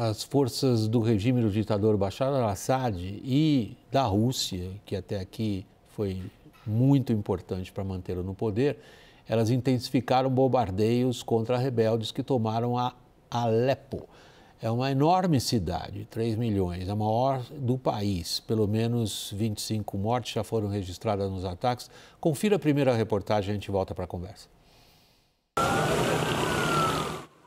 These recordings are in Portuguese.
as forças do regime do ditador Bashar al-Assad e da Rússia, que até aqui foi muito importante para mantê-lo no poder, elas intensificaram bombardeios contra rebeldes que tomaram a Alepo. É uma enorme cidade, 3 milhões, a maior do país. Pelo menos 25 mortes já foram registradas nos ataques. Confira a primeira reportagem e a gente volta para a conversa.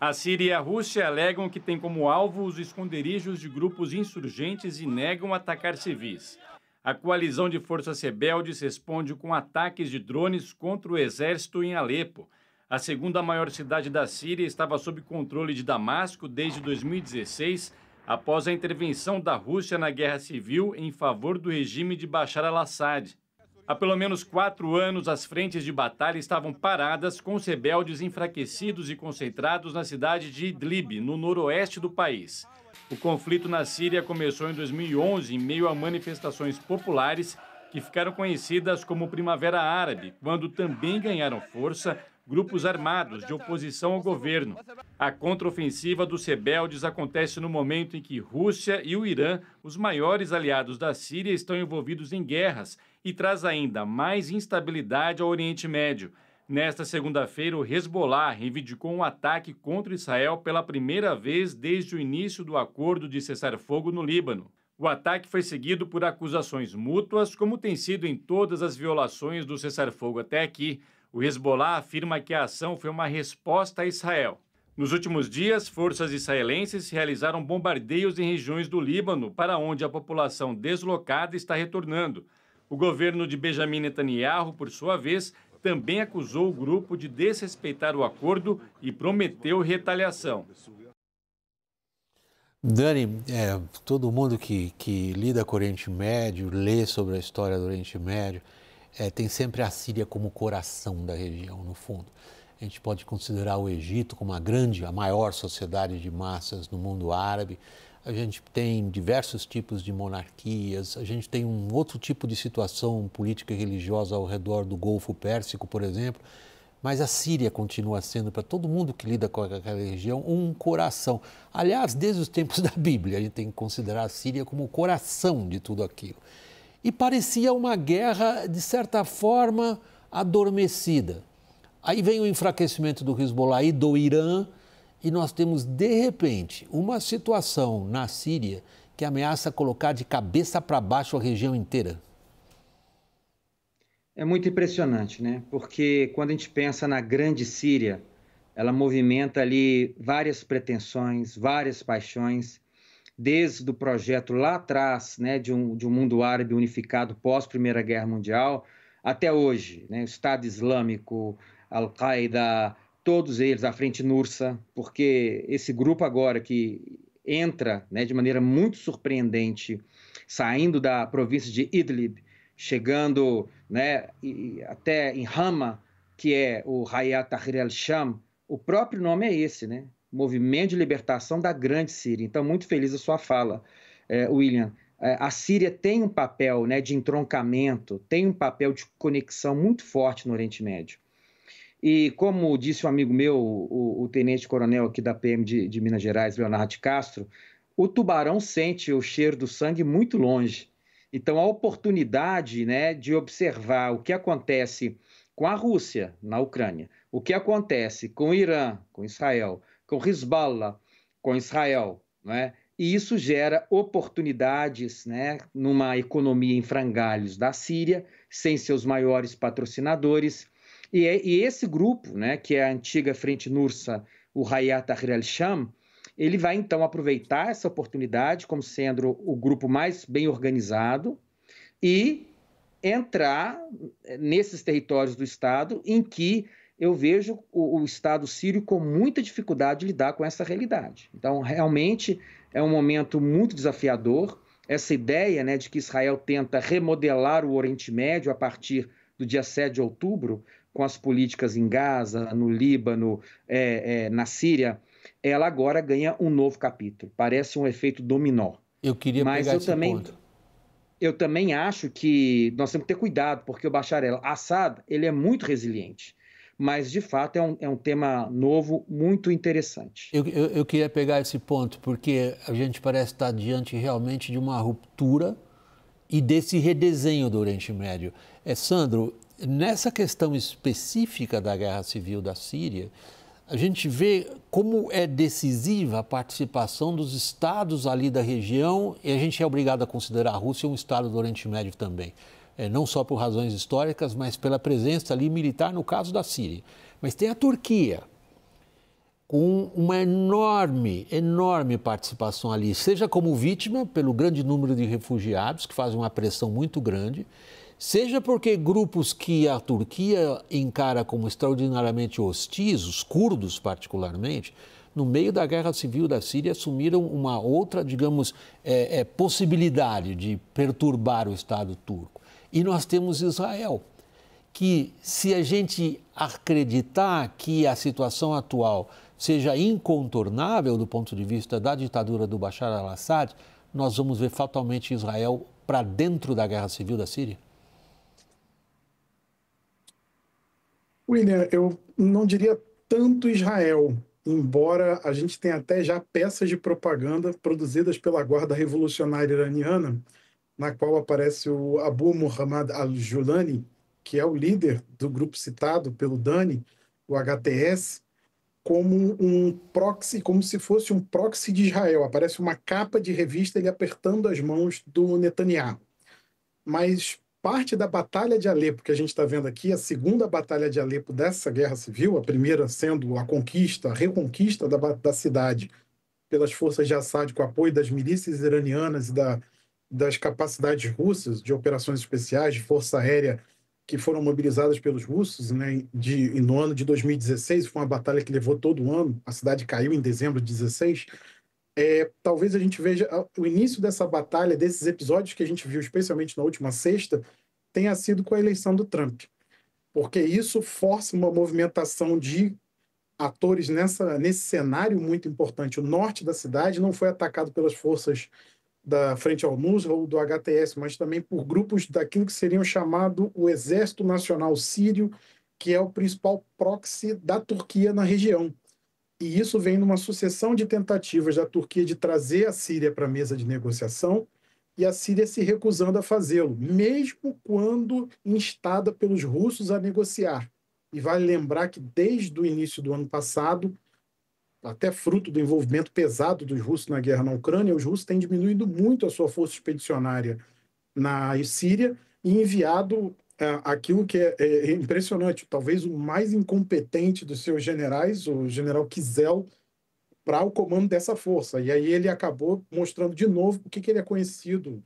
A Síria e a Rússia alegam que têm como alvo os esconderijos de grupos insurgentes e negam atacar civis. A coalizão de forças rebeldes responde com ataques de drones contra o exército em Alepo. A segunda maior cidade da Síria estava sob controle de Damasco desde 2016, após a intervenção da Rússia na guerra civil em favor do regime de Bashar al-Assad. Há pelo menos quatro anos, as frentes de batalha estavam paradas com os rebeldes enfraquecidos e concentrados na cidade de Idlib, no noroeste do país. O conflito na Síria começou em 2011 em meio a manifestações populares que ficaram conhecidas como Primavera Árabe, quando também ganharam força grupos armados de oposição ao governo. A contraofensiva dos rebeldes acontece no momento em que Rússia e o Irã, os maiores aliados da Síria, estão envolvidos em guerras e traz ainda mais instabilidade ao Oriente Médio. Nesta segunda-feira, o Hezbollah reivindicou um ataque contra Israel pela primeira vez desde o início do acordo de cessar-fogo no Líbano. O ataque foi seguido por acusações mútuas, como tem sido em todas as violações do cessar-fogo até aqui. O Hezbollah afirma que a ação foi uma resposta a Israel. Nos últimos dias, forças israelenses realizaram bombardeios em regiões do Líbano, para onde a população deslocada está retornando. O governo de Benjamin Netanyahu, por sua vez, também acusou o grupo de desrespeitar o acordo e prometeu retaliação. Dani, é, todo mundo que, que lida com o Oriente Médio, lê sobre a história do Oriente Médio, é, tem sempre a Síria como coração da região, no fundo. A gente pode considerar o Egito como a grande, a maior sociedade de massas no mundo árabe a gente tem diversos tipos de monarquias, a gente tem um outro tipo de situação política e religiosa ao redor do Golfo Pérsico, por exemplo, mas a Síria continua sendo, para todo mundo que lida com aquela região, um coração. Aliás, desde os tempos da Bíblia, a gente tem que considerar a Síria como o coração de tudo aquilo. E parecia uma guerra, de certa forma, adormecida. Aí vem o enfraquecimento do Hezbollah e do Irã, e nós temos, de repente, uma situação na Síria que ameaça colocar de cabeça para baixo a região inteira? É muito impressionante, né? Porque quando a gente pensa na grande Síria, ela movimenta ali várias pretensões, várias paixões, desde o projeto lá atrás, né, de um, de um mundo árabe unificado pós Primeira Guerra Mundial, até hoje, né, o Estado Islâmico, Al-Qaeda, todos eles à frente Nursa, porque esse grupo agora que entra né, de maneira muito surpreendente, saindo da província de Idlib, chegando né, até em Hama, que é o Hayat Tahrir al-Sham, o próprio nome é esse, né? Movimento de Libertação da Grande Síria. Então, muito feliz a sua fala, é, William. É, a Síria tem um papel né, de entroncamento, tem um papel de conexão muito forte no Oriente Médio. E como disse um amigo meu, o, o tenente-coronel aqui da PM de, de Minas Gerais, Leonardo de Castro, o tubarão sente o cheiro do sangue muito longe. Então, a oportunidade né, de observar o que acontece com a Rússia na Ucrânia, o que acontece com o Irã, com Israel, com Hezbollah, com Israel, né? e isso gera oportunidades né, numa economia em frangalhos da Síria, sem seus maiores patrocinadores, e, é, e esse grupo, né, que é a antiga Frente Nursa, o Hayat Tahrir al-Sham, ele vai então aproveitar essa oportunidade como sendo o grupo mais bem organizado e entrar nesses territórios do Estado em que eu vejo o, o, Estado sírio com muita dificuldade de lidar com essa realidade. Então, realmente é um momento muito desafiador. Essa ideia né, de que Israel tenta remodelar o Oriente Médio a partir do dia 7 de outubro com as políticas em Gaza, no Líbano, é, é, na Síria, ela agora ganha um novo capítulo. Parece um efeito dominó. Eu queria Mas pegar eu esse também, ponto. Eu também acho que nós temos que ter cuidado, porque o bacharel Assad ele é muito resiliente. Mas, de fato, é um, é um tema novo, muito interessante. Eu, eu, eu queria pegar esse ponto, porque a gente parece estar diante realmente de uma ruptura e desse redesenho do Oriente Médio. É, Sandro, nessa questão específica da guerra civil da Síria, a gente vê como é decisiva a participação dos estados ali da região e a gente é obrigado a considerar a Rússia um estado do Oriente Médio também. É, não só por razões históricas, mas pela presença ali militar, no caso da Síria. Mas tem a Turquia, com uma enorme, enorme participação ali, seja como vítima, pelo grande número de refugiados, que faz uma pressão muito grande, Seja porque grupos que a Turquia encara como extraordinariamente hostis, os curdos particularmente, no meio da guerra civil da Síria assumiram uma outra, digamos, é, é, possibilidade de perturbar o Estado turco. E nós temos Israel, que se a gente acreditar que a situação atual seja incontornável do ponto de vista da ditadura do Bashar al-Assad, nós vamos ver fatalmente Israel para dentro da guerra civil da Síria? William, eu não diria tanto Israel, embora a gente tenha até já peças de propaganda produzidas pela Guarda Revolucionária Iraniana, na qual aparece o Abu Muhammad al-Julani, que é o líder do grupo citado pelo Dani, o HTS, como um proxy, como se fosse um proxy de Israel. Aparece uma capa de revista ele apertando as mãos do Netanyahu. Mas parte da Batalha de Alepo que a gente está vendo aqui, a segunda Batalha de Alepo dessa guerra civil, a primeira sendo a conquista, a reconquista da, da cidade pelas forças de Assad com apoio das milícias iranianas e da, das capacidades russas de operações especiais, de força aérea que foram mobilizadas pelos russos né, de, no ano de 2016, foi uma batalha que levou todo o ano, a cidade caiu em dezembro de 16, é, talvez a gente veja ah, o início dessa batalha, desses episódios que a gente viu, especialmente na última sexta, tenha sido com a eleição do Trump. Porque isso força uma movimentação de atores nessa, nesse cenário muito importante. O norte da cidade não foi atacado pelas forças da Frente ao Nusra ou do HTS, mas também por grupos daquilo que seriam chamado o Exército Nacional Sírio, que é o principal proxy da Turquia na região. E isso vem numa sucessão de tentativas da Turquia de trazer a Síria para a mesa de negociação e a Síria se recusando a fazê-lo, mesmo quando instada pelos russos a negociar. E vale lembrar que desde o início do ano passado, até fruto do envolvimento pesado dos russos na guerra na Ucrânia, os russos têm diminuído muito a sua força expedicionária na Síria e enviado é, aquilo que é, é, é, impressionante, talvez o mais incompetente dos seus generais, o general Kizel, para o comando dessa força. E aí ele acabou mostrando de novo o que, que ele é conhecido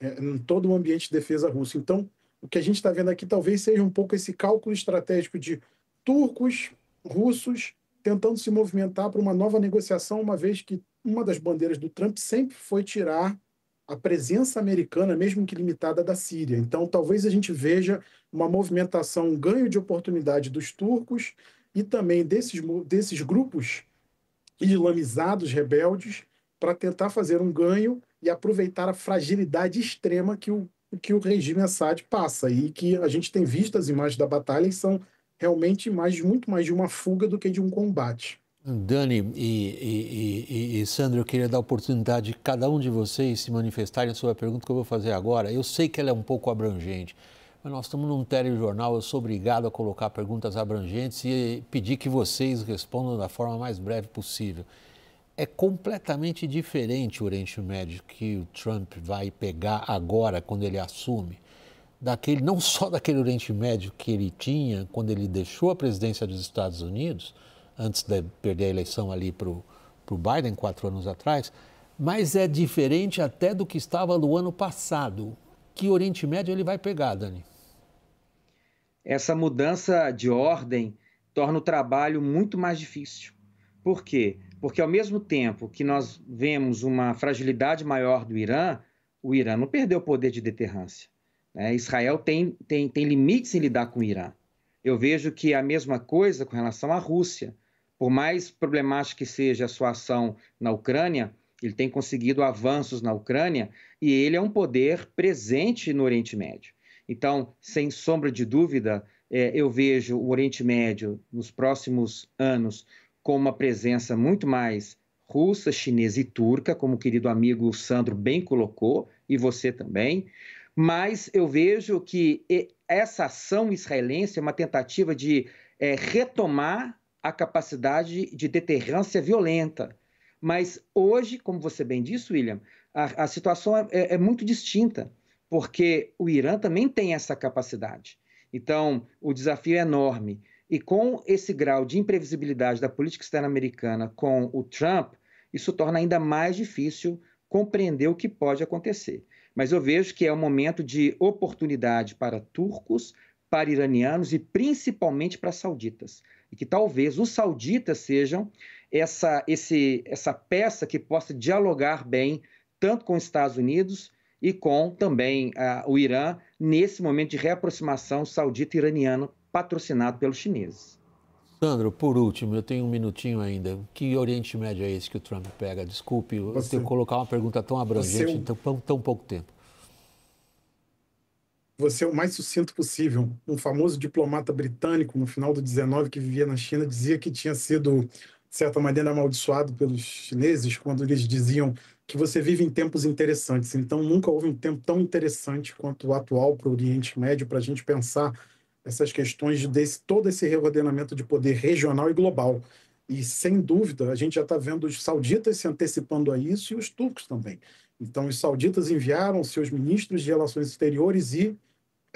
é, em todo o ambiente de defesa russo. Então, o que a gente está vendo aqui talvez seja um pouco esse cálculo estratégico de turcos, russos, tentando se movimentar para uma nova negociação, uma vez que uma das bandeiras do Trump sempre foi tirar a presença americana, mesmo que limitada, da Síria. Então, talvez a gente veja uma movimentação, um ganho de oportunidade dos turcos e também desses, desses grupos islamizados, rebeldes, para tentar fazer um ganho e aproveitar a fragilidade extrema que o, que o regime Assad passa. E que a gente tem visto as imagens da batalha e são realmente imagens muito mais de uma fuga do que de um combate. Dani e, e, e, e, Sandro, eu queria dar a oportunidade de cada um de vocês se manifestarem sobre a pergunta que eu vou fazer agora. Eu sei que ela é um pouco abrangente, mas nós estamos num telejornal, eu sou obrigado a colocar perguntas abrangentes e pedir que vocês respondam da forma mais breve possível. É completamente diferente o Oriente Médio que o Trump vai pegar agora, quando ele assume, daquele não só daquele Oriente Médio que ele tinha quando ele deixou a presidência dos Estados Unidos, antes de perder a eleição ali para o Biden, quatro anos atrás, mas é diferente até do que estava no ano passado. Que Oriente Médio ele vai pegar, Dani? Essa mudança de ordem torna o trabalho muito mais difícil. Por quê? Porque ao mesmo tempo que nós vemos uma fragilidade maior do Irã, o Irã não perdeu o poder de deterrência. Né? Israel tem, tem, tem limites em lidar com o Irã. Eu vejo que a mesma coisa com relação à Rússia por mais problemática que seja a sua ação na Ucrânia, ele tem conseguido avanços na Ucrânia e ele é um poder presente no Oriente Médio. Então, sem sombra de dúvida, é, eu vejo o Oriente Médio nos próximos anos com uma presença muito mais russa, chinesa e turca, como o querido amigo Sandro bem colocou, e você também. Mas eu vejo que essa ação israelense é uma tentativa de é, retomar a capacidade de deterrência violenta. Mas hoje, como você bem disse, William, a, a situação é, é, é, muito distinta, porque o Irã também tem essa capacidade. Então, o desafio é enorme. E com esse grau de imprevisibilidade da política externa americana com o Trump, isso torna ainda mais difícil compreender o que pode acontecer. Mas eu vejo que é um momento de oportunidade para turcos, para iranianos e principalmente para sauditas e que talvez os sauditas sejam essa, esse, essa peça que possa dialogar bem tanto com os Estados Unidos e com também uh, o Irã nesse momento de reaproximação saudita-iraniano patrocinado pelos chineses. Sandro, por último, eu tenho um minutinho ainda. Que Oriente Médio é esse que o Trump pega? Desculpe, você, eu colocar uma pergunta tão é abrangente em tão, tão pouco tempo você é o mais sucinto possível. Um famoso diplomata britânico, no final do 19, que vivia na China, dizia que tinha sido, de certa maneira, amaldiçoado pelos chineses quando eles diziam que você vive em tempos interessantes. Então, nunca houve um tempo tão interessante quanto o atual para o Oriente Médio, para a gente pensar essas questões de todo esse reordenamento de poder regional e global. E, sem dúvida, a gente já está vendo os sauditas se antecipando a isso e os turcos também. Então, os sauditas enviaram seus ministros de relações exteriores e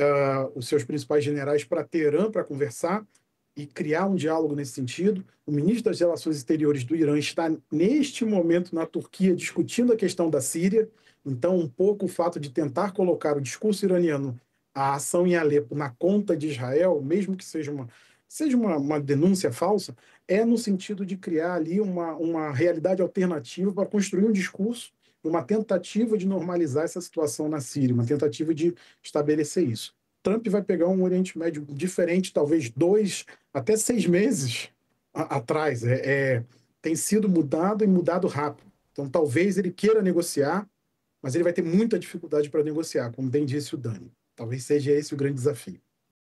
uh, os seus principais generais para Teherã para conversar e criar um diálogo nesse sentido. O ministro das Relações Exteriores do Irã está, neste momento, na Turquia, discutindo a questão da Síria. Então, um pouco o fato de tentar colocar o discurso iraniano, a ação em Alepo, na conta de Israel, mesmo que seja uma, seja uma, uma denúncia falsa, é no sentido de criar ali uma, uma realidade alternativa para construir um discurso uma tentativa de normalizar essa situação na Síria, uma tentativa de estabelecer isso. Trump vai pegar um Oriente Médio diferente, talvez dois até seis meses a, atrás. É, é, tem sido mudado e mudado rápido. Então, talvez ele queira negociar, mas ele vai ter muita dificuldade para negociar, como bem disse o Dani. Talvez seja esse o grande desafio.